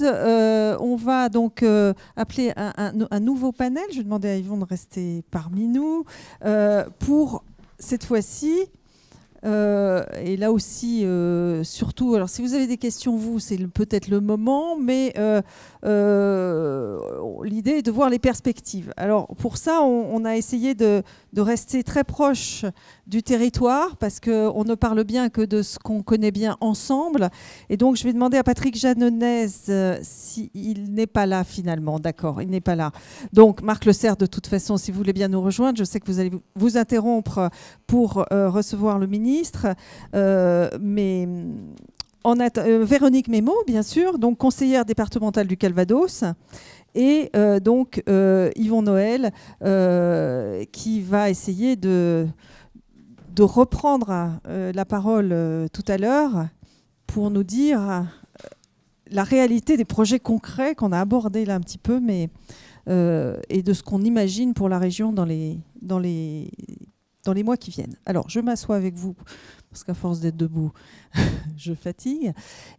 Euh, on va donc euh, appeler un, un, nouveau panel. Je vais demander à Yvon de rester parmi nous euh, pour cette fois-ci euh, et là aussi, euh, surtout, alors si vous avez des questions, vous, c'est peut-être le moment, mais euh, l'idée est de voir les perspectives. Alors pour ça, on, a essayé de, rester très proche du territoire, parce qu'on ne parle bien que de ce qu'on connaît bien ensemble. Et donc je vais demander à Patrick Janonez s'il n'est pas là finalement. D'accord, il n'est pas là. Donc Marc Le de toute façon, si vous voulez bien nous rejoindre, je sais que vous allez vous interrompre pour recevoir le ministre ministre, euh, mais euh, Véronique Mémo, bien sûr, donc conseillère départementale du Calvados. Et euh, donc Yvon Noël, qui va essayer de, reprendre la parole tout à l'heure pour nous dire la réalité des projets concrets qu'on a abordés là un petit peu, mais et de ce qu'on imagine pour la région dans les, dans les dans les mois qui viennent. Alors, je m'assois avec vous, parce qu'à force d'être debout, je fatigue.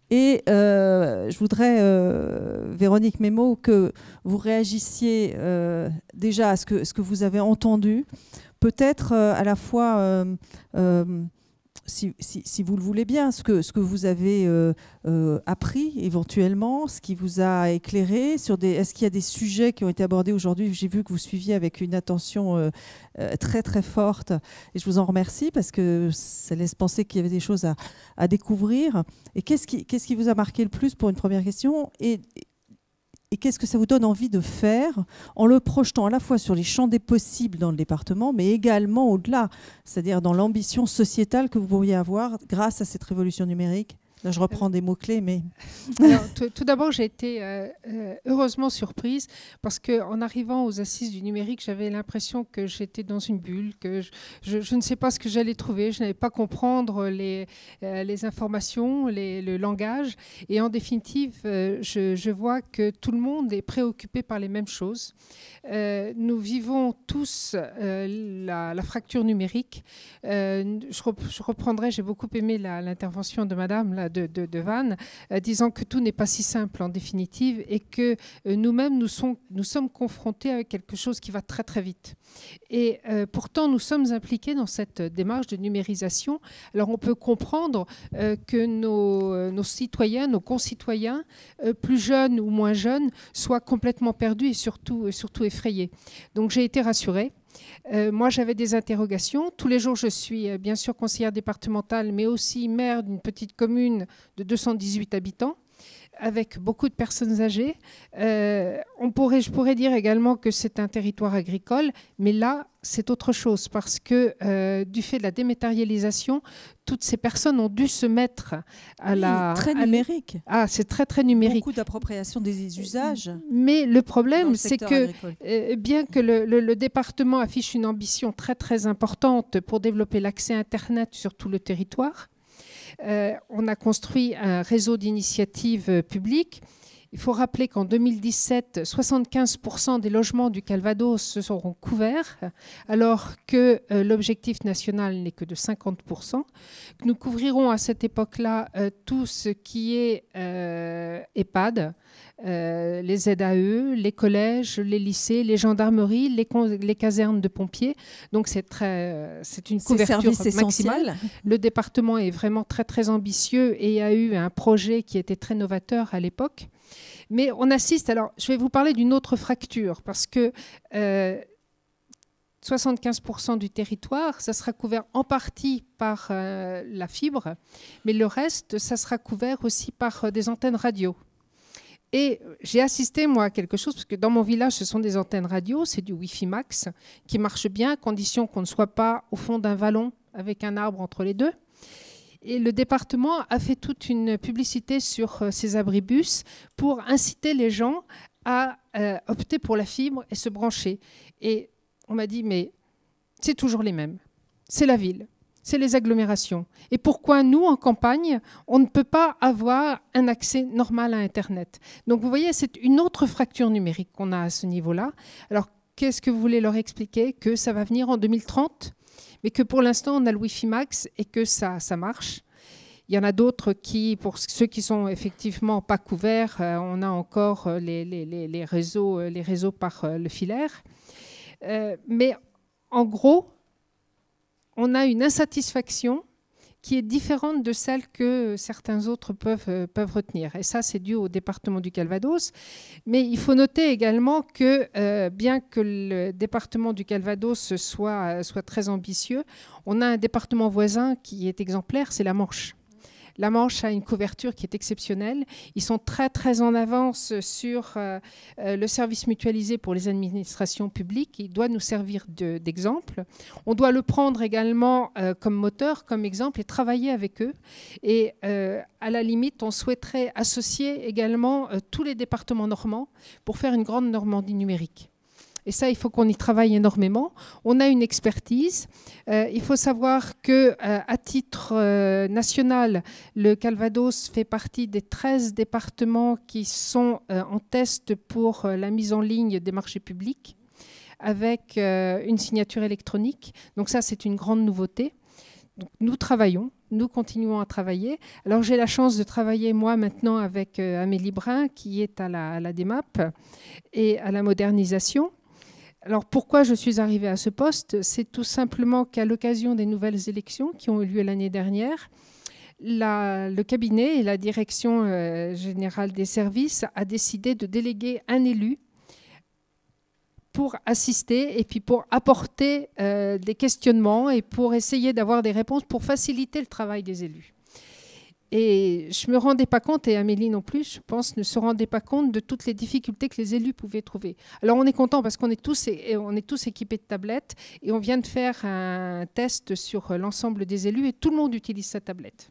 Et euh, je voudrais, euh, Véronique Mémo, que vous réagissiez euh, déjà à ce que, ce que vous avez entendu, peut-être à la fois si, vous le voulez bien, ce que, ce que vous avez euh, euh, appris éventuellement, ce qui vous a éclairé sur des. Est-ce qu'il y a des sujets qui ont été abordés aujourd'hui J'ai vu que vous suiviez avec une attention euh, très très forte et je vous en remercie parce que ça laisse penser qu'il y avait des choses à, à découvrir. Et qu'est-ce qui, qu'est-ce qui vous a marqué le plus pour une première question et, et qu'est-ce que ça vous donne envie de faire en le projetant à la fois sur les champs des possibles dans le département, mais également au-delà, c'est-à-dire dans l'ambition sociétale que vous pourriez avoir grâce à cette révolution numérique je reprends des mots-clés, mais... tout, d'abord, j'ai été euh, euh, heureusement surprise parce qu'en arrivant aux assises du numérique, j'avais l'impression que j'étais dans une bulle, que je, ne sais pas ce que j'allais trouver, je n'allais pas comprendre les, euh, informations, le langage. Et en définitive, je, vois que tout le monde est préoccupé par les mêmes choses. nous vivons tous la, la, fracture numérique. je, reprendrai, j'ai beaucoup aimé l'intervention de Madame de, Vannes, euh, disant que tout n'est pas si simple en définitive et que euh, nous-mêmes, nous, sommes confrontés à quelque chose qui va très très vite. Et euh, pourtant, nous sommes impliqués dans cette démarche de numérisation. Alors on peut comprendre que nos, nos, citoyens, nos concitoyens, plus jeunes ou moins jeunes, soient complètement perdus et surtout, surtout effrayés. Donc j'ai été rassurée. Euh, moi, j'avais des interrogations. Tous les jours, je suis euh, bien sûr conseillère départementale, mais aussi maire d'une petite commune de 218 habitants avec beaucoup de personnes âgées. Euh, on pourrait, je pourrais dire également que c'est un territoire agricole, mais là, c'est autre chose parce que euh, du fait de la dématérialisation, toutes ces personnes ont dû se mettre à la... la très numérique. ah, c'est très très numérique. Beaucoup d'appropriation des usages. Mais le problème, c'est que euh, bien que le, le, département affiche une ambition très très importante pour développer l'accès à Internet sur tout le territoire, euh, on a construit un réseau d'initiatives publiques il faut rappeler qu'en 2017, 75% des logements du Calvados se seront couverts, alors que euh, l'objectif national n'est que de 50%. Nous couvrirons à cette époque-là euh, tout ce qui est euh, EHPAD, les ZAE, les collèges, les lycées, les gendarmeries, les, casernes de pompiers. Donc c'est très, c'est une couverture maximale. Le département est vraiment très très ambitieux et a eu un projet qui était très novateur à l'époque. Mais on assiste, alors je vais vous parler d'une autre fracture, parce que 75% euh, du territoire, ça sera couvert en partie par euh, la fibre, mais le reste, ça sera couvert aussi par euh, des antennes radio. Et j'ai assisté, moi, à quelque chose, parce que dans mon village, ce sont des antennes radio, c'est du Wi-Fi max, qui marche bien, à condition qu'on ne soit pas au fond d'un vallon avec un arbre entre les deux. Et le département a fait toute une publicité sur euh, ces abribus pour inciter les gens à euh, opter pour la fibre et se brancher. Et on m'a dit, mais c'est toujours les mêmes. C'est la ville, c'est les agglomérations. Et pourquoi nous, en campagne, on ne peut pas avoir un accès normal à Internet Donc vous voyez, c'est une autre fracture numérique qu'on a à ce niveau-là. Alors qu'est-ce que vous voulez leur expliquer Que ça va venir en 2030 mais que pour l'instant, on a le Wi-Fi max et que ça, ça marche. Il y en a d'autres qui, pour ceux qui sont effectivement pas couverts, euh, on a encore euh, les, les, les réseaux, euh, les réseaux par le filaire. mais en gros, on a une insatisfaction qui est différente de celle que certains autres peuvent, euh, peuvent retenir. Et ça, c'est dû au département du Calvados. Mais il faut noter également que, euh, bien que le département du Calvados soit, soit très ambitieux, on a un département voisin qui est exemplaire, c'est la Manche. La Manche a une couverture qui est exceptionnelle. Ils sont très très en avance sur euh, euh, le service mutualisé pour les administrations publiques. Il doit nous servir d'exemple. On doit le prendre également euh, comme moteur, comme exemple et travailler avec eux. Et à la limite, on souhaiterait associer également tous les départements normands pour faire une grande Normandie numérique. Et ça, il faut qu'on y travaille énormément. On a une expertise. Euh, il faut savoir que, euh, à titre euh, national, le Calvados fait partie des 13 départements qui sont en test pour la mise en ligne des marchés publics avec une signature électronique. Donc ça, c'est une grande nouveauté. nous travaillons nous continuons à travailler. Alors j'ai la chance de travailler moi maintenant avec Amélie Brun qui est à la, à la, DEMAP et à la modernisation. Alors pourquoi je suis arrivée à ce poste C'est tout simplement qu'à l'occasion des nouvelles élections qui ont eu lieu l'année dernière, le cabinet et la direction euh, générale des services a décidé de déléguer un élu pour assister et puis pour apporter euh, des questionnements et pour essayer d'avoir des réponses pour faciliter le travail des élus. Et je ne me rendais pas compte, et Amélie non plus, je pense, ne se rendait pas compte de toutes les difficultés que les élus pouvaient trouver. Alors on est content parce qu'on est, tous, est tous équipés de tablettes et on vient de faire un test sur l'ensemble des élus et tout le monde utilise sa tablette.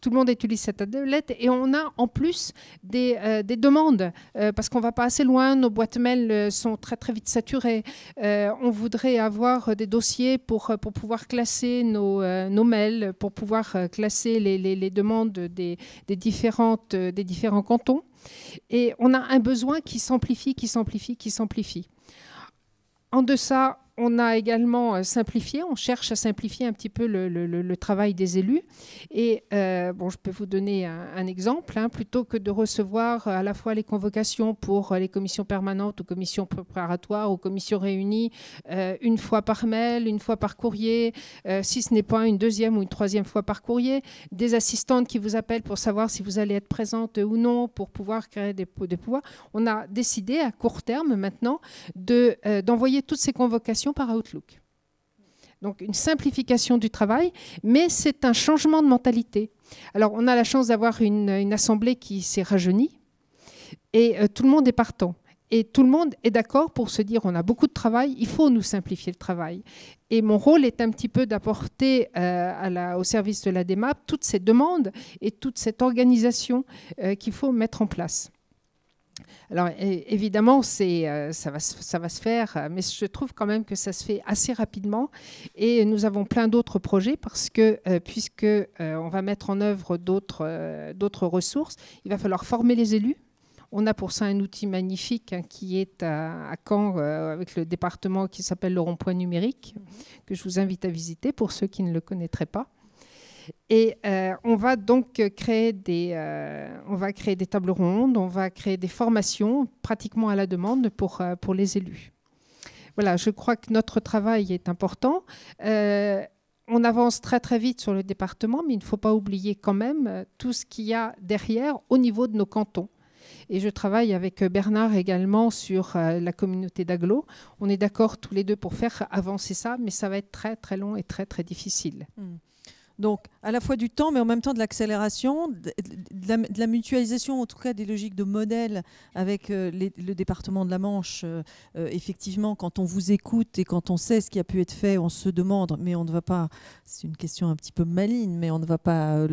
Tout le monde utilise cette tablette et on a en plus des, euh, demandes euh, parce qu'on ne va pas assez loin. Nos boîtes mail euh, sont très très vite saturées. on voudrait avoir des dossiers pour, pour pouvoir classer nos, nos mails, pour pouvoir classer les, demandes des, différentes, des différents cantons. Et on a un besoin qui s'amplifie, qui s'amplifie, qui s'amplifie. En deçà, on a également euh, simplifié, on cherche à simplifier un petit peu le, travail des élus. Et euh, bon, je peux vous donner un, exemple. Hein. plutôt que de recevoir euh, à la fois les convocations pour les commissions permanentes ou commissions préparatoires ou commissions réunies une fois par mail, une fois par courrier, si ce n'est pas une deuxième ou une troisième fois par courrier, des assistantes qui vous appellent pour savoir si vous allez être présente ou non pour pouvoir créer des, pouvoirs. On a décidé à court terme maintenant d'envoyer toutes ces convocations par Outlook. Donc une simplification du travail, mais c'est un changement de mentalité. Alors on a la chance d'avoir une, assemblée qui s'est rajeunie et euh, tout le monde est partant. Et tout le monde est d'accord pour se dire on a beaucoup de travail, il faut nous simplifier le travail. Et mon rôle est un petit peu d'apporter euh, au service de la DEMAP toutes ces demandes et toute cette organisation euh, qu'il faut mettre en place. Alors évidemment, euh, ça, va, se faire, euh, mais je trouve quand même que ça se fait assez rapidement. Et nous avons plein d'autres projets parce que, euh, puisque on va mettre en œuvre d'autres, ressources, il va falloir former les élus. On a pour ça un outil magnifique hein, qui est à, Caen avec le département qui s'appelle le rond-point numérique, mhm. que je vous invite à visiter pour ceux qui ne le connaîtraient pas. Et euh, on va donc créer des, euh, on va créer des tables rondes, on va créer des formations pratiquement à la demande pour, euh, pour les élus. Voilà, je crois que notre travail est important. on avance très très vite sur le département, mais il ne faut pas oublier quand même tout ce qu'il y a derrière au niveau de nos cantons. Et je travaille avec Bernard également sur la communauté d'Aglo. On est d'accord tous les deux pour faire avancer ça, mais ça va être très très long et très très difficile. Mm. Donc, à la fois du temps, mais en même temps de l'accélération, de, la, mutualisation, en tout cas des logiques de modèle avec euh, le département de la Manche. Euh, euh, effectivement, quand on vous écoute et quand on sait ce qui a pu être fait, on se demande, mais on ne va pas, c'est une question un petit peu maligne, mais on ne va pas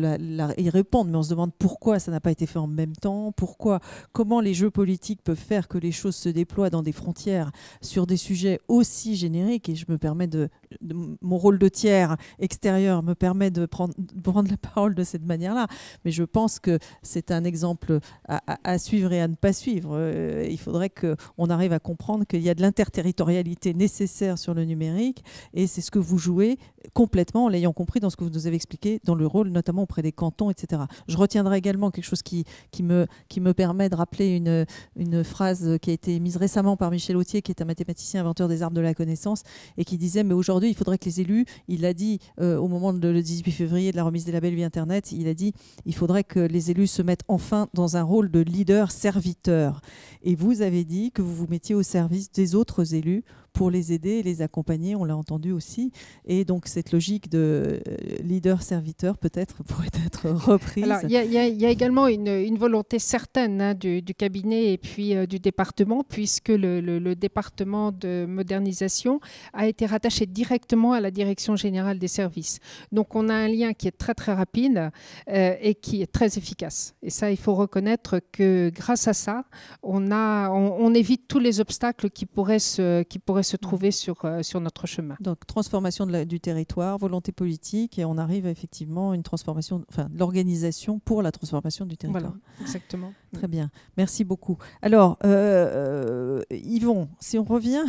y répondre, mais on se demande pourquoi ça n'a pas été fait en même temps, pourquoi, comment les jeux politiques peuvent faire que les choses se déploient dans des frontières sur des sujets aussi génériques, et je me permets de mon rôle de tiers extérieur me permet de prendre, prendre la parole de cette manière-là. Mais je pense que c'est un exemple à, suivre et à ne pas suivre. Euh, il faudrait qu'on arrive à comprendre qu'il y a de l'interterritorialité nécessaire sur le numérique et c'est ce que vous jouez complètement en l'ayant compris dans ce que vous nous avez expliqué, dans le rôle notamment auprès des cantons, etc. Je retiendrai également quelque chose qui, qui, me, qui me permet de rappeler une, une phrase qui a été mise récemment par Michel Autier, qui est un mathématicien inventeur des arbres de la connaissance, et qui disait, mais aujourd'hui, il faudrait que les élus, il l'a dit euh, au moment de, le 18 février de la remise des labels via Internet, il a dit il faudrait que les élus se mettent enfin dans un rôle de leader serviteur. Et vous avez dit que vous vous mettiez au service des autres élus pour les aider et les accompagner, on l'a entendu aussi. Et donc cette logique de euh, leader-serviteur peut-être pourrait être reprise. il y, a également une, volonté certaine hein, du, cabinet et puis euh, du département, puisque le, département de modernisation a été rattaché directement à la direction générale des services. Donc on a un lien qui est très très rapide euh, et qui est très efficace. Et ça, il faut reconnaître que grâce à ça, on, a, évite tous les obstacles qui pourraient se, qui pourraient se trouver sur, euh, sur notre chemin. Donc transformation du territoire, volonté politique, et on arrive à effectivement une transformation, enfin l'organisation pour la transformation du territoire. Voilà, exactement. Très bien, merci beaucoup. Alors, euh, euh, Yvon, si on revient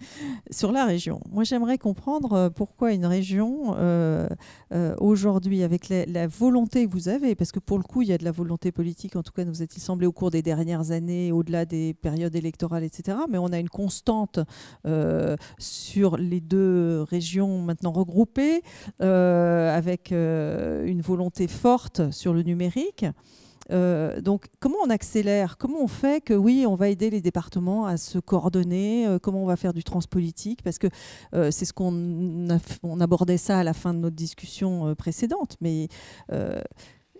sur la région, moi j'aimerais comprendre euh, pourquoi une région, aujourd'hui, avec la, volonté que vous avez, parce que pour le coup, il y a de la volonté politique, en tout cas, nous a-t-il semblé au cours des dernières années, au-delà des périodes électorales, etc., mais on a une constante sur les deux régions maintenant regroupées, avec une volonté forte sur le numérique. Euh, donc, comment on accélère Comment on fait que, oui, on va aider les départements à se coordonner euh, Comment on va faire du transpolitique Parce que euh, c'est ce qu'on abordait ça à la fin de notre discussion précédente. Mais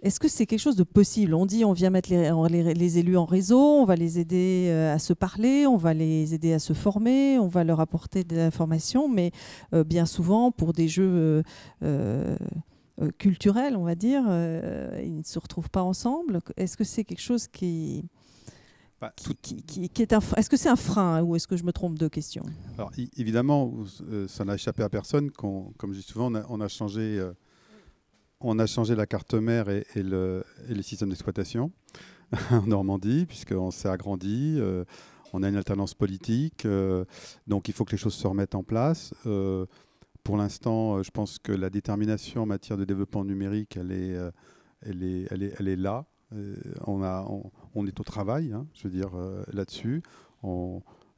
est-ce que c'est quelque chose de possible On dit on vient mettre les, les, élus en réseau, on va les aider à se parler, on va les aider à se former, on va leur apporter des informations, mais bien souvent pour des jeux euh, culturel, on va dire, euh, ils ne se retrouvent pas ensemble. Est-ce que c'est quelque chose qui, bah, qui, est un Est-ce que c'est un frein ou est-ce que je me trompe de question Alors évidemment, euh, ça n'a échappé à personne. qu'on, comme je dis souvent, on a, changé, on a changé la carte mère et, le, et les systèmes d'exploitation en Normandie, puisqu'on s'est agrandi. on a une alternance politique, donc il faut que les choses se remettent en place pour l'instant, euh, je pense que la détermination en matière de développement numérique, elle est, euh, elle est, elle est, là. Euh, on, a, on, est au travail, hein, je veux dire, là-dessus.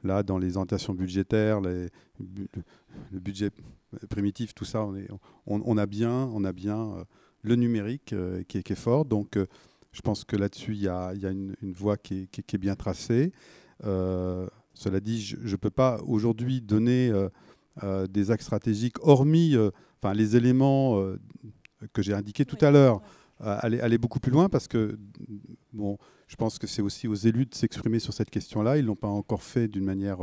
Là, dans les orientations budgétaires, les, le budget primitif, tout ça, on, est, on a bien, on a bien le numérique qui, est, fort. Donc, je pense que là-dessus, il y, y a, une, voie qui, est, bien tracée. cela dit, je ne peux pas aujourd'hui donner... Euh, des axes stratégiques, hormis euh, enfin, les éléments euh, que j'ai indiqués tout à l'heure, aller, aller, beaucoup plus loin parce que bon, je pense que c'est aussi aux élus de s'exprimer sur cette question-là. Ils ne l'ont pas encore fait d'une manière,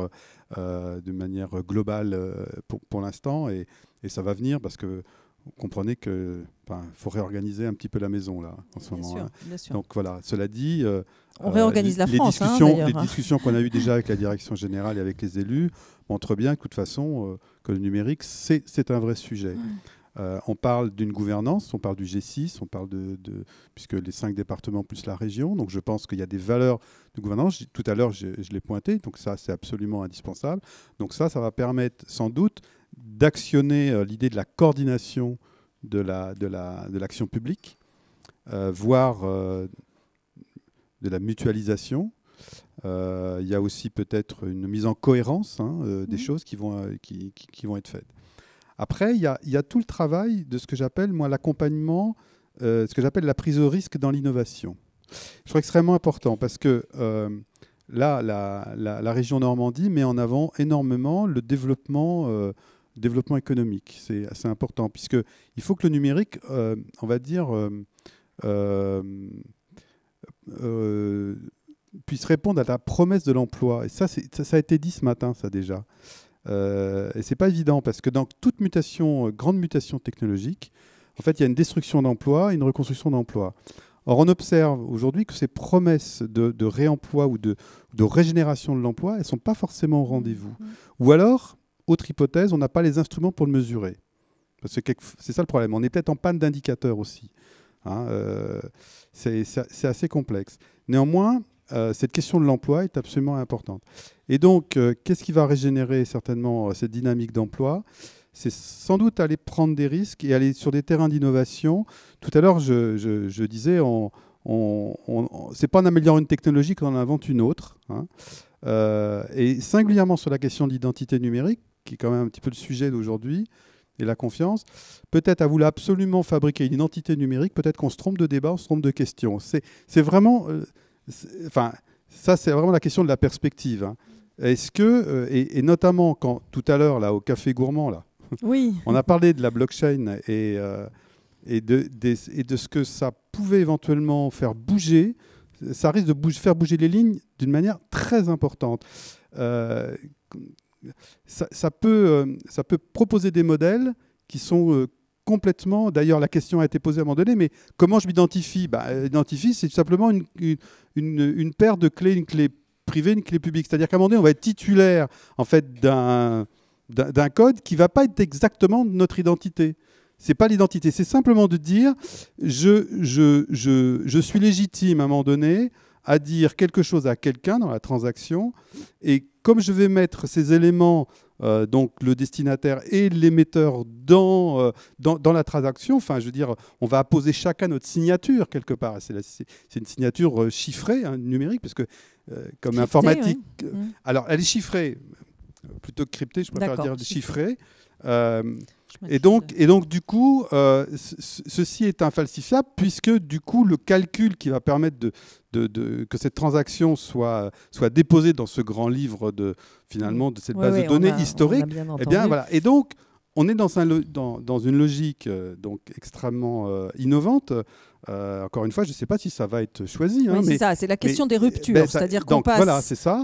manière globale pour, l'instant et, et, ça va venir parce que vous comprenez que faut réorganiser un petit peu la maison là en ce moment. Donc voilà, cela dit, euh, on réorganise euh, les, la France. Hein, discussions, hein. discussions qu'on a eues déjà avec la direction générale et avec les élus montrent bien que de toute façon euh, que le numérique c'est un vrai sujet. on parle d'une gouvernance, on parle du G6, on parle de, puisque les cinq départements plus la région. Donc je pense qu'il y a des valeurs de gouvernance. Tout à l'heure je, je l'ai pointé, donc ça c'est absolument indispensable. Donc ça, ça va permettre sans doute d'actionner euh, l'idée de la coordination de l'action la, de la, publique, euh, voire euh, de la mutualisation. Il y a aussi peut-être une mise en cohérence hein, des mhm. choses qui vont, vont être faites. Après, il y, a, tout le travail de ce que j'appelle, moi, l'accompagnement, ce que j'appelle la prise au risque dans l'innovation. Je trouve extrêmement important parce que là, la, région Normandie met en avant énormément le développement développement économique. C'est assez important, puisqu'il faut que le numérique, euh, on va dire, euh, euh, puisse répondre à la promesse de l'emploi. Et ça, ça, ça, a été dit ce matin, ça déjà. et c'est pas évident, parce que dans toute mutation, grande mutation technologique, en fait, il y a une destruction d'emplois et une reconstruction d'emplois. Or, on observe aujourd'hui que ces promesses de, réemploi ou de, de régénération de l'emploi, elles ne sont pas forcément au rendez-vous. Mmh. Ou alors, autre hypothèse, on n'a pas les instruments pour le mesurer. C'est ça le problème. On est peut-être en panne d'indicateurs aussi. Hein, euh, c'est assez complexe. Néanmoins, euh, cette question de l'emploi est absolument importante. Et donc, euh, qu'est-ce qui va régénérer certainement cette dynamique d'emploi C'est sans doute aller prendre des risques et aller sur des terrains d'innovation. Tout à l'heure, je, disais, on, on, pas en améliorant une technologie qu'on invente une autre. Hein. et singulièrement sur la question de l'identité numérique, qui est quand même un petit peu le sujet d'aujourd'hui, et la confiance, peut-être à vouloir absolument fabriquer une identité numérique, peut-être qu'on se trompe de débat, on se trompe de question. C'est vraiment... Euh, enfin, ça, c'est vraiment la question de la perspective. Hein. Est-ce que, euh, et, notamment quand tout à l'heure, là, au Café Gourmand, là, oui. on a parlé de la blockchain et, euh, et, de, et, de, ce que ça pouvait éventuellement faire bouger, ça risque de bouger faire bouger les lignes d'une manière très importante. Euh, ça, peut, proposer des modèles qui sont euh, complètement. D'ailleurs, la question a été posée à un moment donné, mais comment je m'identifie bah, euh, Identifie, c'est tout simplement une, paire de clés, une clé privée, une clé publique. C'est-à-dire qu'à un moment donné, on va être titulaire en fait d'un code qui ne va pas être exactement notre identité. C'est pas l'identité, c'est simplement de dire je suis légitime à un moment donné à dire quelque chose à quelqu'un dans la transaction. Et comme je vais mettre ces éléments, euh, donc le destinataire et l'émetteur, dans, euh, dans, dans, la transaction, enfin, je veux dire, on va apposer chacun notre signature quelque part. C'est une signature euh, chiffrée, hein, numérique, parce que comme informatique. Mm. Alors, elle est chiffrée, plutôt que cryptée, je préfère dire chiffrée. Et donc, et donc, du coup, ceci est infalsifiable puisque, du coup, le calcul qui va permettre de, que cette transaction soit, soit déposée dans ce grand livre de, finalement, de cette base de données historique. et, bien, eh voilà. et donc, on est dans, un, dans, dans une logique euh, donc extrêmement euh, innovante euh, encore une fois, je ne sais pas si ça va être choisi. Hein, c'est ça, c'est la question des ben, ruptures. C'est-à-dire qu'on passe.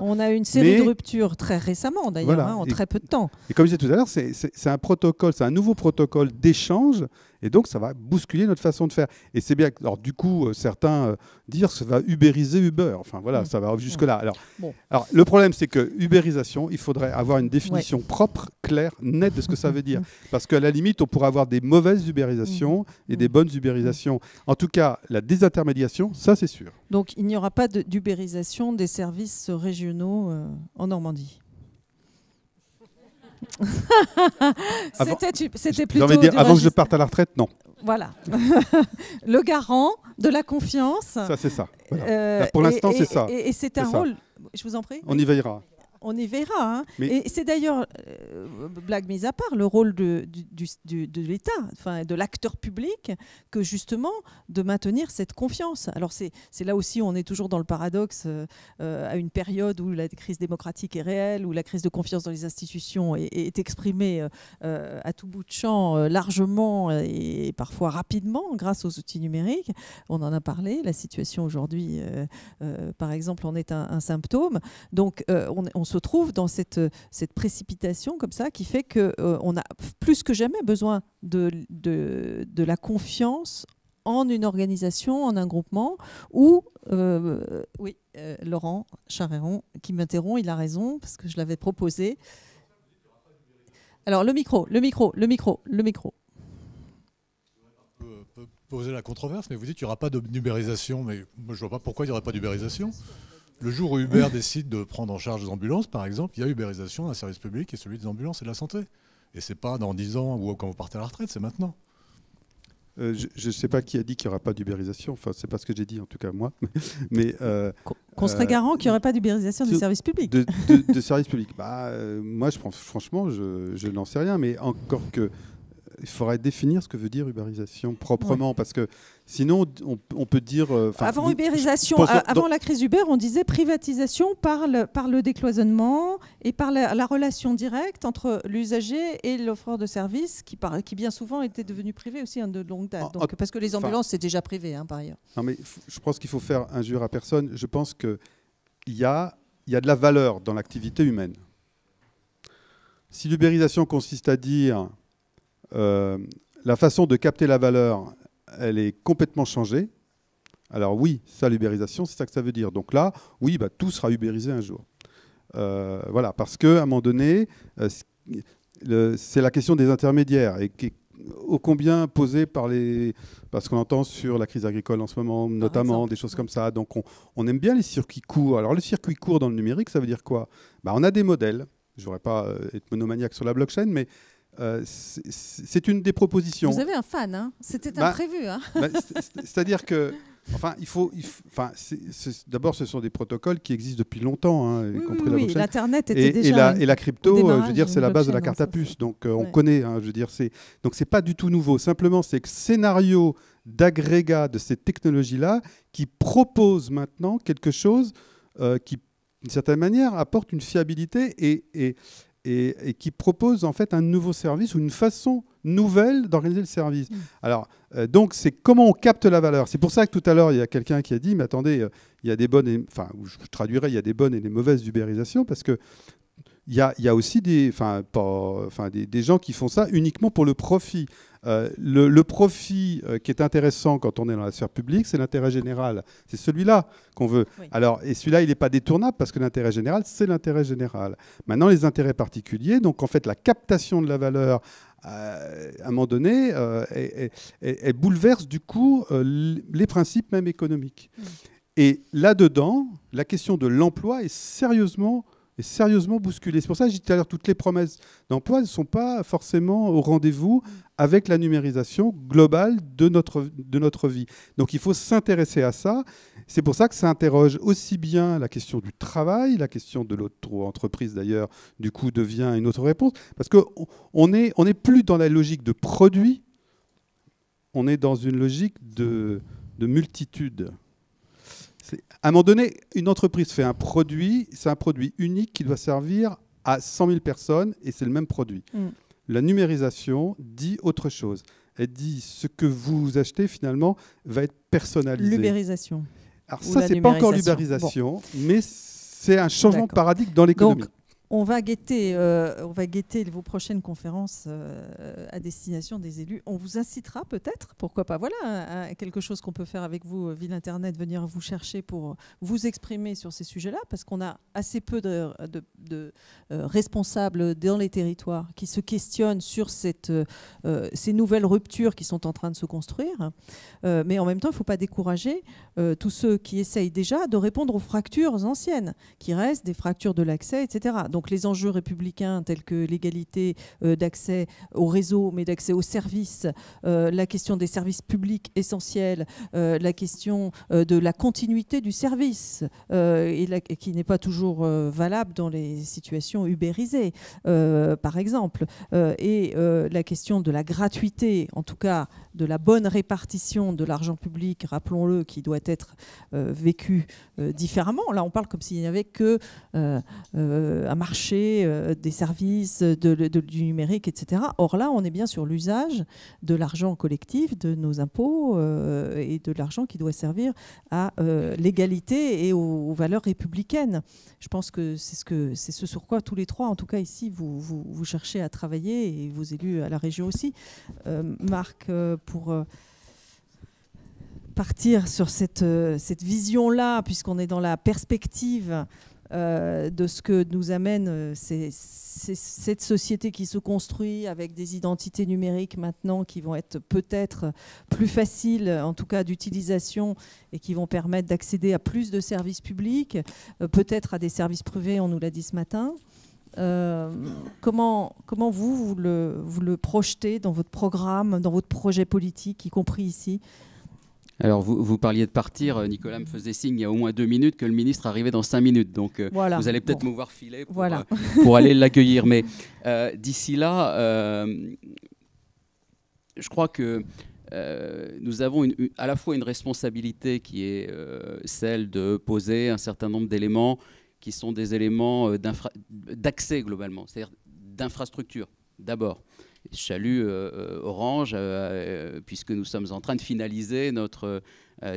On a une série de ruptures très récemment, d'ailleurs, hein, en très peu de temps. Et comme je disais tout à l'heure, c'est un protocole, c'est un nouveau protocole d'échange. Et donc, ça va bousculer notre façon de faire. Et c'est bien. Alors, du coup, euh, certains disent euh, dire ça va ubériser Uber. Enfin, voilà, mm. ça va jusque-là. Mm. Alors, alors, le problème, c'est que ubérisation, il faudrait avoir une définition propre, claire, nette de ce que ça veut dire. Parce qu'à la limite, on pourrait avoir des mauvaises ubérisations mm. et des bonnes ubérisations. En tout tout cas, la désintermédiation, ça c'est sûr. Donc il n'y aura pas d'ubérisation des services régionaux euh, en Normandie C'était plutôt. avant que je parte à la retraite, non. Voilà. le garant de la confiance. Ça, c'est ça. Euh, pour l'instant, c'est ça. Et, c'est un rôle. Je vous en prie. On y veillera on y verra. Hein. Et c'est d'ailleurs, euh, blague mise à part, le rôle de, l'État, enfin, de l'acteur public, que justement de maintenir cette confiance. Alors c'est là aussi, on est toujours dans le paradoxe euh, euh, à une période où la crise démocratique est réelle, où la crise de confiance dans les institutions est, exprimée à tout bout de champ, largement et parfois rapidement grâce aux outils numériques. On en a parlé. La situation aujourd'hui, par exemple, en est un, symptôme. Donc on, on se trouve dans cette, euh, cette précipitation comme ça qui fait qu'on euh, on a plus que jamais besoin de, de, la confiance en une organisation, en un groupement, ou, euh, oui, Laurent Charéron qui m'interrompt, il a raison, parce que je l'avais proposé. Alors, le micro, le micro, le micro, le micro poser la controverse, mais vous dites qu'il n'y aura pas de numérisation. Mais je ne vois pas pourquoi il n'y aurait pas d'ubérisation. Le jour où Uber décide de prendre en charge les ambulances, par exemple, il y a Uberisation d'un service public et celui des ambulances et de la santé. Et ce n'est pas dans 10 ans ou quand vous partez à la retraite, c'est maintenant. Euh, je ne sais pas qui a dit qu'il n'y aura pas d'ubérisation. Enfin, n'est pas ce que j'ai dit, en tout cas moi. Mais euh, qu'on serait euh, garant qu'il n'y aurait pas d'ubérisation du service public. De, service public. Bah, moi, je pense, franchement, je, je n'en sais rien. Mais encore que il faudrait définir ce que veut dire ubérisation proprement, parce que sinon, on, peut dire... Euh, avant ubérisation, avant la crise Uber, on disait privatisation par le, par le décloisonnement et par la, relation directe entre l'usager et l'offreur de services, qui, qui bien souvent était devenu privé aussi hein, de longue date. Donc, parce que les ambulances, c'est déjà privé, hein, par ailleurs. Non, mais je pense qu'il faut faire injure à personne. Je pense qu'il y a, y a de la valeur dans l'activité humaine. Si l'ubérisation consiste à dire euh, la façon de capter la valeur, elle est complètement changée. Alors oui, ça, l'ubérisation, c'est ça que ça veut dire. Donc là, oui, bah, tout sera ubérisé un jour. Euh, voilà, parce à un moment donné, euh, c'est la question des intermédiaires et qui ô combien posée par les... Parce qu'on entend sur la crise agricole en ce moment, notamment, des choses comme ça. Donc on, aime bien les circuits courts. Alors le circuit court dans le numérique, ça veut dire quoi bah, On a des modèles. Je ne voudrais pas être monomaniaque sur la blockchain, mais euh, c'est une des propositions. Vous avez un fan, hein. c'était bah, imprévu. Hein. Bah, c'est-à-dire que, enfin, il faut, d'abord, ce sont des protocoles qui existent depuis longtemps, hein, y compris oui, l'internet était et, déjà et, la, et la crypto, euh, je veux dire, c'est la base de la carte à puce, donc euh, on connaît. Hein, je veux dire, c'est donc c'est pas du tout nouveau. Simplement, c'est que scénario d'agrégat de ces technologies-là qui propose maintenant quelque chose qui d'une certaine manière, apporte une fiabilité et, et, et, qui propose en fait un nouveau service ou une façon nouvelle d'organiser le service. Mm. Alors, euh, donc, c'est comment on capte la valeur. C'est pour ça que tout à l'heure, il y a quelqu'un qui a dit, mais attendez, euh, il y a des bonnes, enfin, je traduirais, il y a des bonnes et des mauvaises ubérisations, parce que il y a, aussi des, enfin, des, gens qui font ça uniquement pour le profit. Euh, le, profit euh, qui est intéressant quand on est dans la sphère publique, c'est l'intérêt général. C'est celui-là qu'on veut. Alors, et celui-là, il n'est pas détournable parce que l'intérêt général, c'est l'intérêt général. Maintenant, les intérêts particuliers, donc en fait, la captation de la valeur euh, à un moment donné, euh, elle, bouleverse du coup les principes même économiques. Et là-dedans, la question de l'emploi est sérieusement est sérieusement bousculée. C'est pour ça que j'ai dit tout à l'heure, toutes les promesses d'emploi ne sont pas forcément au rendez-vous avec la numérisation globale de notre, de notre vie. Donc il faut s'intéresser à ça. C'est pour ça que ça interroge aussi bien la question du travail, la question de l'auto-entreprise d'ailleurs, du coup devient une autre réponse, parce qu'on n'est on est plus dans la logique de produit, on est dans une logique de, de multitude. À un moment donné, une entreprise fait un produit, c'est un produit unique qui doit servir à 100 000 personnes et c'est le même produit. Mm. La numérisation dit autre chose. Elle dit ce que vous achetez finalement va être personnalisé. L'ubérisation. Alors ça, c'est pas encore l'ubérisation, mais c'est un changement de paradigme dans l'économie. Euh, on va guetter, vos prochaines conférences euh, à destination des élus. On vous incitera peut-être, pourquoi pas, voilà quelque chose qu'on peut faire avec vous, euh, Ville Internet, venir vous chercher pour vous exprimer sur ces sujets-là, parce qu'on a assez peu de, responsables dans les territoires qui se questionnent sur ces nouvelles ruptures qui sont en train de se construire. mais en même temps, il ne faut pas décourager tous ceux qui essayent déjà de répondre aux fractures anciennes, qui restent des fractures de l'accès, etc. Donc les enjeux républicains tels que l'égalité euh, d'accès au réseau, mais d'accès aux services, euh, la question des services publics essentiels, euh, la question de la continuité du service, et qui n'est pas toujours valable dans les situations ubérisées, par exemple, et la question de la gratuité, en tout cas de la bonne répartition de l'argent public, rappelons-le, qui doit être vécu différemment. Là, on parle comme s'il n'y avait que un marché euh, des services, euh, du numérique, etc. Or là, on est bien sur l'usage de l'argent collectif, de nos impôts euh, et de l'argent qui doit servir à l'égalité et aux, valeurs républicaines. Je pense que c'est ce, sur quoi tous les trois, en tout cas ici, vous, cherchez à travailler et vos élus à la région aussi. Marc, pour partir sur cette, cette vision-là, puisqu'on est dans la perspective euh, de ce que nous amène euh, cette société qui se construit avec des identités numériques maintenant qui vont être peut-être plus faciles, en tout cas d'utilisation, et qui vont permettre d'accéder à plus de services publics, euh, peut-être à des services privés, on nous l'a dit ce matin. comment, vous, vous le, vous le projetez dans votre programme, dans votre projet politique, y compris ici alors, vous, parliez de partir. Euh, Nicolas me faisait signe il y a au moins deux minutes que le ministre arrivait dans cinq minutes. Donc, euh, vous allez peut-être me voir filer pour, euh, aller l'accueillir. Mais d'ici là, je crois que nous avons à la fois une responsabilité qui est celle de poser un certain nombre d'éléments qui sont des éléments d'accès globalement, c'est-à-dire d'infrastructure d'abord. Chalut euh, euh, Orange, euh, puisque nous sommes en train de finaliser notre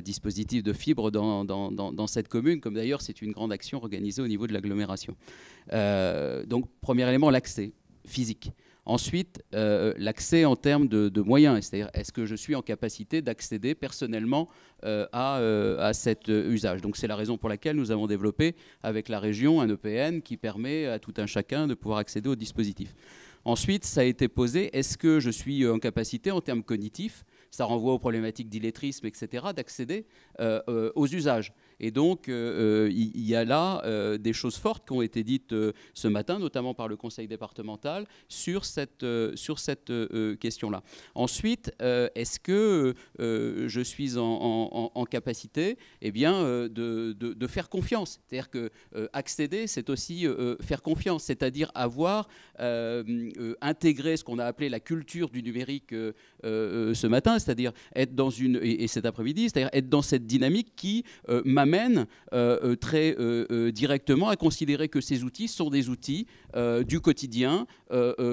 dispositif de fibre dans, cette commune, comme d'ailleurs c'est une grande action organisée au niveau de l'agglomération. donc, premier élément, l'accès physique. Ensuite, l'accès en termes de, moyens, c'est-à-dire est-ce que je suis en capacité d'accéder personnellement à, à, cet usage. Donc c'est la raison pour laquelle nous avons développé avec la région un EPN qui permet à tout un chacun de pouvoir accéder au dispositif. Ensuite, ça a été posé, est-ce que je suis euh, en capacité en termes cognitifs, ça renvoie aux problématiques d'illettrisme, etc., d'accéder euh, euh, aux usages et donc, euh, euh, il y, a là euh, des choses fortes qui ont été dites ce matin, notamment par le Conseil départemental, sur cette, cette question-là. Ensuite, est-ce que je suis en, capacité et eh bien, de, faire confiance C'est-à-dire que accéder, c'est aussi faire confiance, c'est-à-dire avoir intégré ce qu'on a appelé la culture du numérique ce matin, c'est-à-dire être dans une, et cet après-midi, c'est-à-dire être dans cette dynamique qui m'a amène euh, euh, très euh, directement à considérer que ces outils sont des outils du quotidien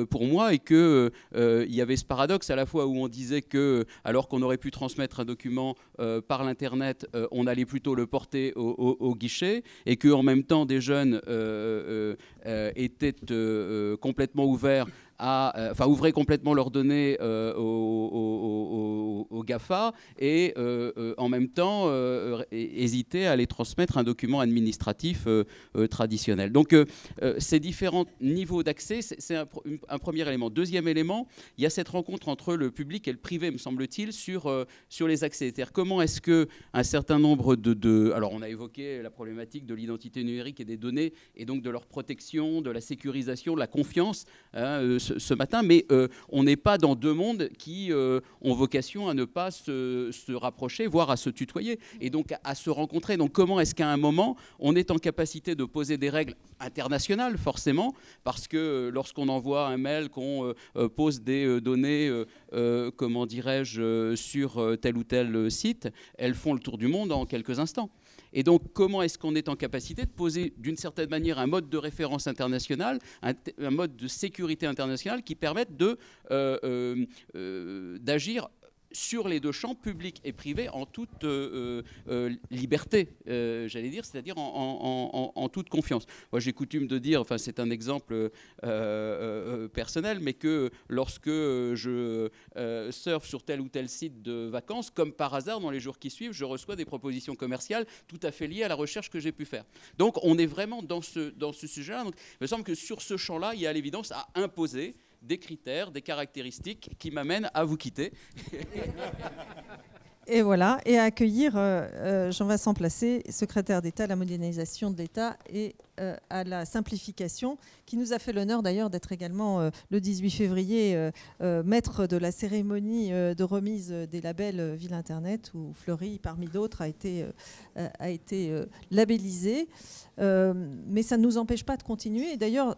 pour moi et que il y avait ce paradoxe à la fois où on disait que alors qu'on aurait pu transmettre un document par l'internet, on allait plutôt le porter au, guichet et que en même temps des jeunes étaient complètement ouverts à, euh, enfin, complètement leurs données euh, au GAFA et euh, en même temps hésiter à les transmettre un document administratif traditionnel. Donc ces différents niveaux d'accès, c'est un, premier élément. Deuxième élément, il y a cette rencontre entre le public et le privé, me semble-t-il, sur, sur les accès. C'est-à-dire comment est-ce qu'un certain nombre de, Alors on a évoqué la problématique de l'identité numérique et des données et donc de leur protection, de la sécurisation, de la confiance. Hein, ce, matin, mais euh, on n'est pas dans deux mondes qui euh, ont vocation à ne pas se, rapprocher, voire à se tutoyer, et donc à se rencontrer. Donc comment est-ce qu'à un moment, on est en capacité de poser des règles internationales, forcément, parce que euh, lorsqu'on envoie un mail, qu'on pose des données, comment dirais-je, sur tel ou tel site, elles font le tour du monde en quelques instants. Et donc, comment est-ce qu'on est en capacité de poser, d'une certaine manière, un mode de référence international, un, mode de sécurité internationale qui permette euh, euh, euh, d'agir sur les deux champs, public et privé, en toute euh, euh, euh, liberté, j'allais dire, c'est-à-dire en, toute confiance. Moi, j'ai coutume de dire, enfin, c'est un exemple personnel, mais que lorsque je surfe sur tel ou tel site de vacances, comme par hasard, dans les jours qui suivent, je reçois des propositions commerciales tout à fait liées à la recherche que j'ai pu faire. Donc, on est vraiment dans ce, dans ce sujet-là. il me semble que sur ce champ-là, il y a l'évidence à imposer des critères, des caractéristiques qui m'amènent à vous quitter. Et voilà, et à accueillir euh, euh, Jean-Vincent Placé, secrétaire d'État à la modernisation de l'État et euh, à la simplification, qui nous a fait l'honneur d'ailleurs d'être également le 18 février maître de la cérémonie de remise des labels Ville Internet, où Fleury, parmi d'autres, a été, a été labellisé. mais ça ne nous empêche pas de continuer. Et d'ailleurs,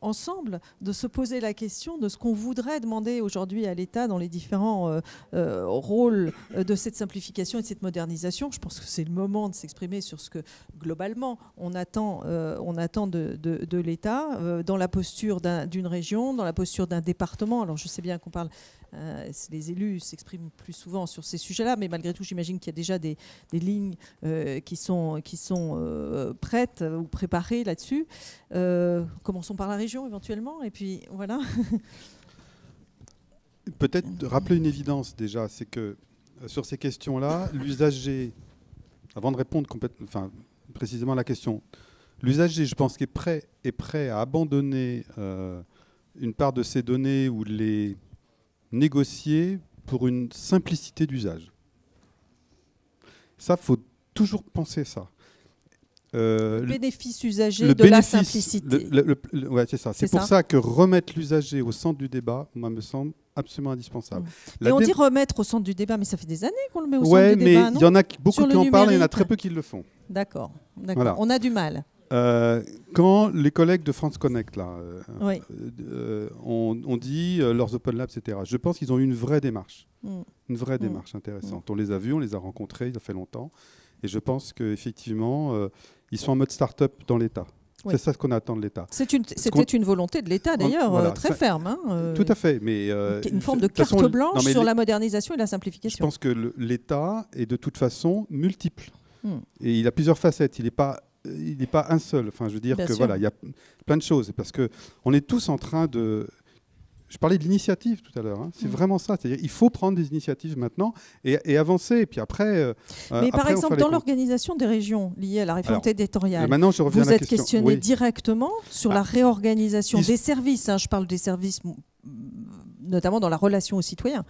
ensemble de se poser la question de ce qu'on voudrait demander aujourd'hui à l'État dans les différents euh, euh, rôles euh, de cette simplification et de cette modernisation. Je pense que c'est le moment de s'exprimer sur ce que globalement on attend, on attend de, l'État dans la posture d'une région, dans la posture d'un département. Alors je sais bien qu'on parle les élus s'expriment plus souvent sur ces sujets-là, mais malgré tout, j'imagine qu'il y a déjà des, lignes qui sont, qui sont prêtes ou préparées là-dessus. commençons par la région éventuellement, et puis voilà. Peut-être rappeler une évidence déjà, c'est que euh, sur ces questions-là, l'usager, avant de répondre complètement, enfin, précisément à la question, l'usager, je pense, est prêt, est prêt à abandonner euh, une part de ses données ou les négocier pour une simplicité d'usage. Ça, faut toujours penser ça. Euh, le bénéfice usager de la simplicité. c'est ça. C'est pour ça. que remettre l'usager au centre du débat, moi, me semble absolument indispensable. Et on dit remettre au centre du débat, mais ça fait des années qu'on le met au centre du débat. Oui, mais il y en a beaucoup qui en parlent et il y en a très peu qui le font. D'accord. On a du mal. Euh, quand les collègues de France Connect, là, euh, on, dit leurs Open Labs, etc., je pense qu'ils ont eu une vraie démarche. Mm. Une vraie mm. démarche intéressante. Mm. On les a vus, on les a rencontrés, il a fait longtemps. Et je pense qu'effectivement, ils sont en mode start-up dans l'État. C'est ça ce qu'on attend de l'État. C'était une volonté de l'État hein, d'ailleurs, euh, très ferme. Hein, euh. tout à fait. Mais, euh, une forme de carte blanche sur la modernisation et la simplification. Je pense que l'État est de toute façon multiple. Hmm. Et il a plusieurs facettes. Il n'est pas il n'est pas un seul. Enfin, je veux dire que voilà, il y a plein de choses parce que on est tous en train de je parlais de l'initiative tout à l'heure. Hein. C'est mm. vraiment ça. C'est-à-dire, il faut prendre des initiatives maintenant et, avancer. Et puis après. Euh, euh, mais par exemple, dans l'organisation des régions liées à la réforme Alors, territoriale, maintenant, je reviens vous êtes questionné directement sur ah. la réorganisation des services. Hein. je parle des services notamment dans la relation aux citoyens.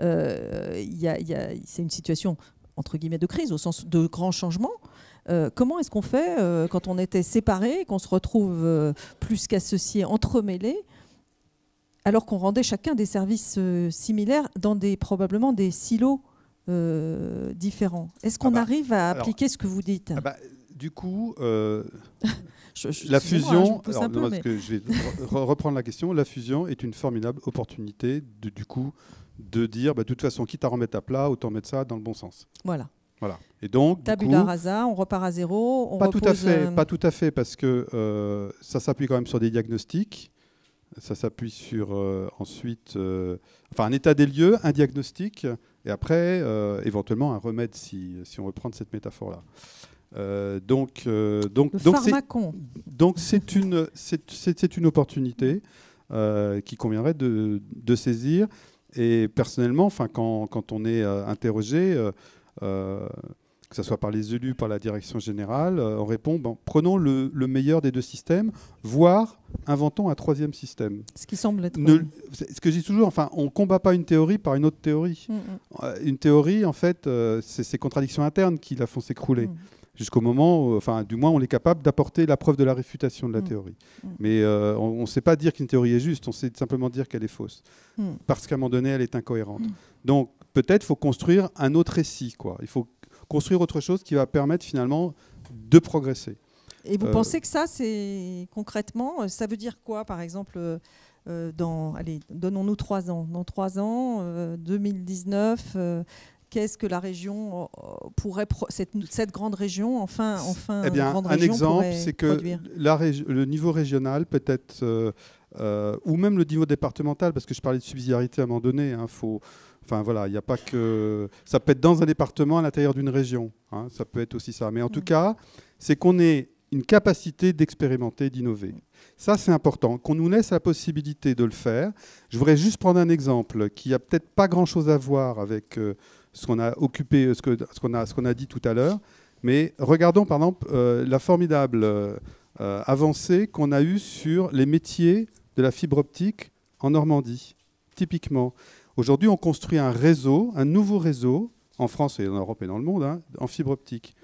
Euh, c'est une situation entre guillemets de crise au sens de grands changements. comment est-ce qu'on fait quand on était séparés, qu'on se retrouve plus qu'associés, entremêlés alors qu'on rendait chacun des services euh, similaires dans des, probablement des silos euh, différents. Est-ce qu'on ah bah, arrive à appliquer ce que vous dites ah bah, Du coup, euh, la fusion, je, je vais reprendre la question, la fusion est une formidable opportunité de, du coup de dire, bah, de toute façon, quitte à remettre à plat, autant mettre ça dans le bon sens. Voilà. Voilà. Et donc, tabula rasa, on repart à zéro. pas tout à fait, pas tout à fait, parce que ça s'appuie quand même sur des diagnostics ça s'appuie sur euh, ensuite euh, enfin, un état des lieux, un diagnostic, et après, euh, éventuellement, un remède, si, on reprend cette métaphore-là. donc, donc, donc, c'est une, c'est une opportunité qui conviendrait de, saisir. Et personnellement, quand, quand on est interrogé, que ce soit par les élus, par la direction générale, euh, on répond, prenons le, meilleur des deux systèmes, voire inventons un troisième système. Ce qui semble être... Ne, ce que je dis toujours, enfin, on ne combat pas une théorie par une autre théorie. Mm, mm. Euh, une théorie, en fait, euh, c'est ces contradictions internes qui la font s'écrouler. Mm. jusqu'au moment, où, enfin, du moins, on est capable d'apporter la preuve de la réfutation de la théorie. Mais on ne sait pas dire qu'une théorie est juste, on sait simplement dire qu'elle est fausse, parce qu'à un moment donné, elle est incohérente. Donc, peut-être faut construire un autre récit, quoi. Il faut construire autre chose qui va permettre finalement de progresser. Et vous euh, pensez que ça, c'est concrètement, euh, ça veut dire quoi, par exemple, euh, dans, allez, donnons-nous trois ans. Dans trois ans, 2019, qu'est-ce que la région pourrait, cette, grande région, enfin, enfin, eh bien, un exemple, c'est que la le niveau régional peut être, ou même le niveau départemental, parce que je parlais de subsidiarité à un moment donné, il hein, faut Enfin voilà, il n'y a pas que. Ça peut être dans un département, à l'intérieur d'une région. Hein, ça peut être aussi ça. Mais en tout mm. cas, c'est qu'on ait une capacité d'expérimenter, d'innover. Ça, c'est important, qu'on nous laisse la possibilité de le faire. Je voudrais juste prendre un exemple qui n'a peut-être pas grand-chose à voir avec euh, ce qu'on a occupé, euh, ce ce qu'on a dit tout à l'heure. Mais regardons par exemple euh, la formidable avancée qu'on a eue sur les métiers de la fibre optique en Normandie, typiquement. Aujourd'hui, on construit un réseau, un nouveau réseau, en France et en Europe et dans le monde, hein, en fibre optique.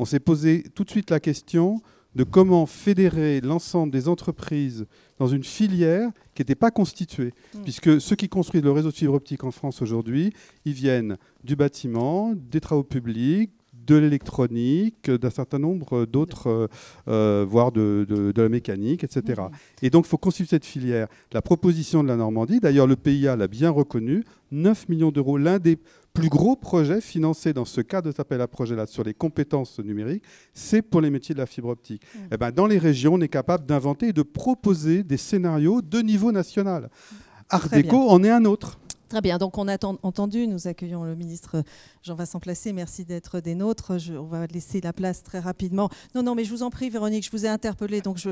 On s'est posé tout de suite la question de comment fédérer l'ensemble des entreprises dans une filière qui n'était pas constituée, mm. puisque ceux qui construisent le réseau de fibre optique en France aujourd'hui, ils viennent du bâtiment, des travaux publics, de l'électronique, d'un certain nombre d'autres, euh, euh, voire de, la mécanique, etc. Et donc, il faut construire cette filière. La proposition de la Normandie, d'ailleurs, le PIA l'a bien reconnu, 9 millions d'euros, l'un des plus gros projets financés dans ce cadre de à projet-là sur les compétences numériques, c'est pour les métiers de la fibre optique. Et eh ben, dans les régions, on est capable d'inventer et de proposer des scénarios de niveau national. Art en est un autre. Très bien, donc on a entendu, nous accueillons le ministre euh, Jean-Vincent Placé, merci d'être des nôtres, je, on va laisser la place très rapidement. Non, non, mais je vous en prie Véronique, je vous ai interpellé, donc je,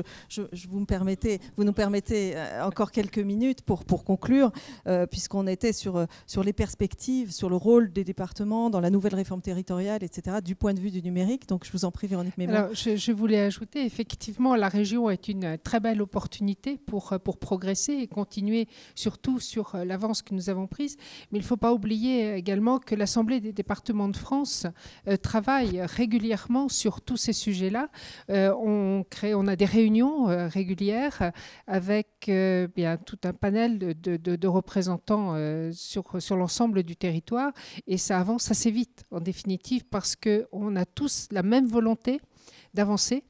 vous, me permettez, vous nous permettez euh, encore quelques minutes pour, pour conclure, euh, puisqu'on était sur, sur les perspectives, sur le rôle des départements dans la nouvelle réforme territoriale, etc., du point de vue du numérique, donc je vous en prie Véronique je, je, voulais ajouter, effectivement, la région est une très belle opportunité pour, pour progresser et continuer surtout sur l'avance que nous avons mais il ne faut pas oublier euh, également que l'Assemblée des départements de France euh, travaille régulièrement sur tous ces sujets-là. Euh, on, crée, on a des réunions régulières avec bien, tout un panel de, représentants sur, sur l'ensemble du territoire. Et ça avance assez vite, en définitive, parce qu'on a tous la même volonté d'avancer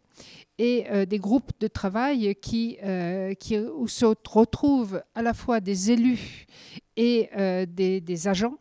et euh, des groupes de travail qui, euh, qui, où se retrouvent à la fois des élus et euh, des agents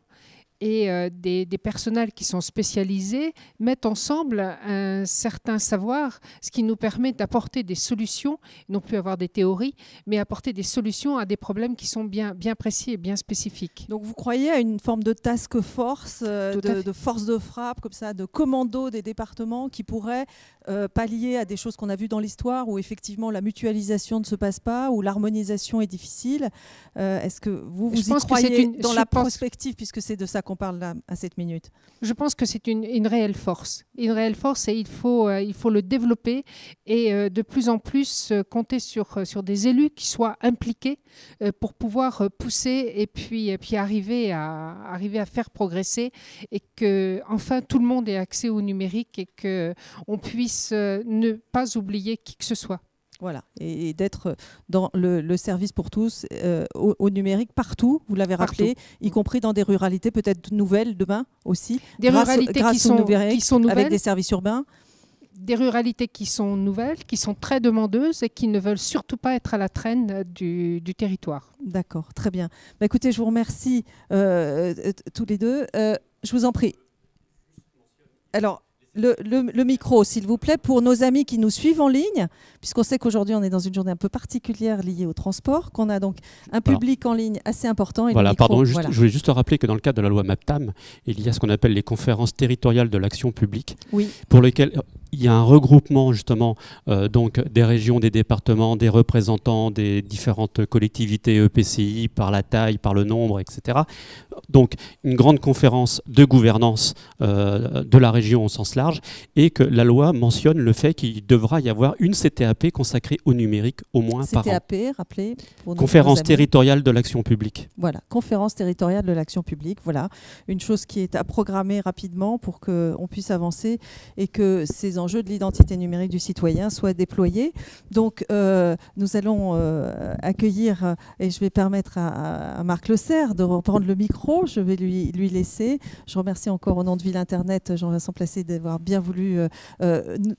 et euh, des, personnels qui sont spécialisés mettent ensemble un certain savoir, ce qui nous permet d'apporter des solutions, non plus avoir des théories, mais apporter des solutions à des problèmes qui sont bien, bien précis et bien spécifiques. Donc vous croyez à une forme de task force, euh, de, force de frappe, comme ça, de commando des départements qui pourraient euh, pallier à des choses qu'on a vues dans l'histoire où effectivement la mutualisation ne se passe pas, où l'harmonisation est difficile. Est-ce que vous, vous y croyez dans la perspective, prospective, puisque c'est de ça qu'on parle là à cette minute Je pense que c'est une, réelle force. Une réelle force et il faut, euh, il faut le développer et euh, de plus en plus euh, compter sur, sur des élus qui soient impliqués pour pouvoir pousser et puis, et puis arriver, à, arriver à faire progresser et que enfin tout le monde ait accès au numérique et qu'on puisse ne pas oublier qui que ce soit. Voilà, et, d'être dans le, service pour tous, euh, au, numérique, partout, vous l'avez rappelé, y compris dans des ruralités peut-être nouvelles demain aussi. Des ruralités qui, sont, Avec des services urbains des ruralités qui sont nouvelles, qui sont très demandeuses et qui ne veulent surtout pas être à la traîne du, territoire. D'accord, très bien. Bah, écoutez, je vous remercie euh, tous les deux. Euh, je vous en prie. Alors, le, micro, s'il vous plaît, pour nos amis qui nous suivent en ligne, puisqu'on sait qu'aujourd'hui, on est dans une journée un peu particulière liée au transport, qu'on a donc un public en ligne assez important. voilà, pardon, je voulais juste rappeler que dans le cadre de la loi MAPTAM, il y a ce qu'on appelle les conférences territoriales de l'action publique, oui. pour lesquelles il y a un regroupement justement euh, donc des régions, des départements, des représentants des différentes collectivités EPCI par la taille, par le nombre, etc. Donc une grande conférence de gouvernance euh, de la région au sens large et que la loi mentionne le fait qu'il devra y avoir une CTAP consacrée au numérique au moins par an. CTAP, rappelez. conférence territoriale de l'action publique. Voilà, conférence territoriale de l'action publique. Voilà, une chose qui est à programmer rapidement pour qu'on puisse avancer et que ces Enjeu de l'identité numérique du citoyen soit déployé. Donc, euh, nous allons euh, accueillir, euh, et je vais permettre à, Marc Le Serre de reprendre le micro, je vais lui, lui laisser. Je remercie encore au nom de Ville Internet Jean-Vincent Placé d'avoir bien voulu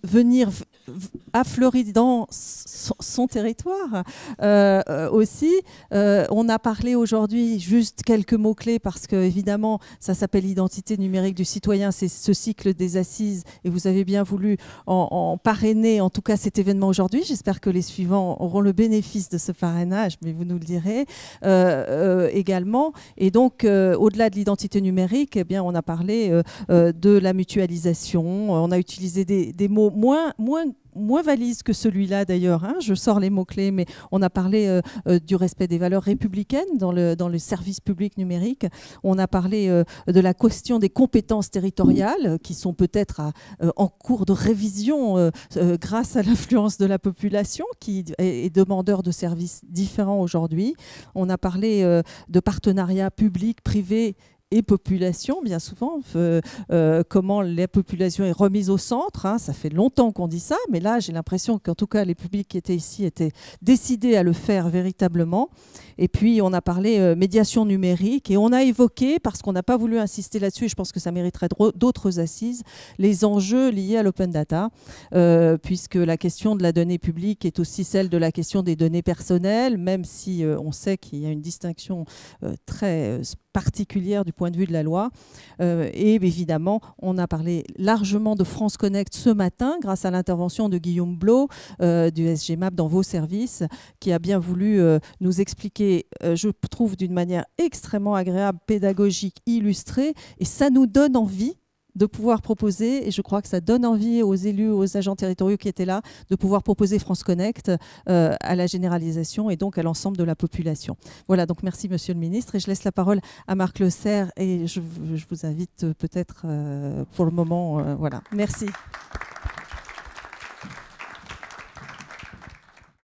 venir à Floride, dans son, son territoire aussi. on a parlé aujourd'hui juste quelques mots-clés parce que, évidemment, ça s'appelle l'identité numérique du citoyen, c'est ce cycle des assises, et vous avez bien voulu en, parrainer, en tout cas, cet événement aujourd'hui. J'espère que les suivants auront le bénéfice de ce parrainage, mais vous nous le direz euh, euh, également. Et donc, euh, au-delà de l'identité numérique, eh bien, on a parlé de la mutualisation. On a utilisé des, mots moins, moins moins valise que celui-là d'ailleurs. Hein. je sors les mots-clés, mais on a parlé euh, euh, du respect des valeurs républicaines dans le, dans le service public numérique. On a parlé euh, de la question des compétences territoriales qui sont peut-être en cours de révision grâce à l'influence de la population qui est, demandeur de services différents aujourd'hui. On a parlé de partenariats publics, privés et population, bien souvent, euh, euh, comment la population est remise au centre. Hein, ça fait longtemps qu'on dit ça, mais là, j'ai l'impression qu'en tout cas, les publics qui étaient ici étaient décidés à le faire véritablement. Et puis, on a parlé euh, médiation numérique et on a évoqué, parce qu'on n'a pas voulu insister là-dessus, et je pense que ça mériterait d'autres assises, les enjeux liés à l'open data, puisque la question de la donnée publique est aussi celle de la question des données personnelles, même si on sait qu'il y a une distinction très spécifique particulière du point de vue de la loi. Euh, et évidemment, on a parlé largement de France Connect ce matin grâce à l'intervention de Guillaume Blo, euh, du du SGMAP dans vos services qui a bien voulu euh, nous expliquer, je trouve, d'une manière extrêmement agréable, pédagogique, illustrée. Et ça nous donne envie de pouvoir proposer, et je crois que ça donne envie aux élus, aux agents territoriaux qui étaient là, de pouvoir proposer France Connect euh, à la généralisation et donc à l'ensemble de la population. Voilà, donc merci Monsieur le Ministre, et je laisse la parole à Marc Le Serre, et je, vous invite peut-être euh, pour le moment, euh, voilà. Merci.